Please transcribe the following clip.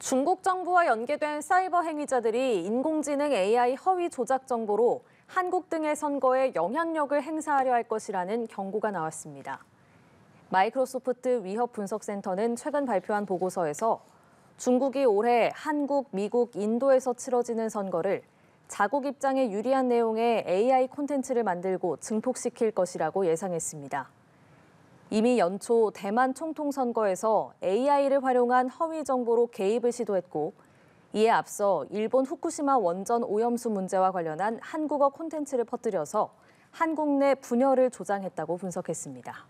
중국 정부와 연계된 사이버 행위자들이 인공지능 AI 허위 조작 정보로 한국 등의 선거에 영향력을 행사하려 할 것이라는 경고가 나왔습니다. 마이크로소프트 위협 분석센터는 최근 발표한 보고서에서 중국이 올해 한국, 미국, 인도에서 치러지는 선거를 자국 입장에 유리한 내용의 AI 콘텐츠를 만들고 증폭시킬 것이라고 예상했습니다. 이미 연초 대만 총통 선거에서 AI를 활용한 허위 정보로 개입을 시도했고 이에 앞서 일본 후쿠시마 원전 오염수 문제와 관련한 한국어 콘텐츠를 퍼뜨려서 한국 내 분열을 조장했다고 분석했습니다.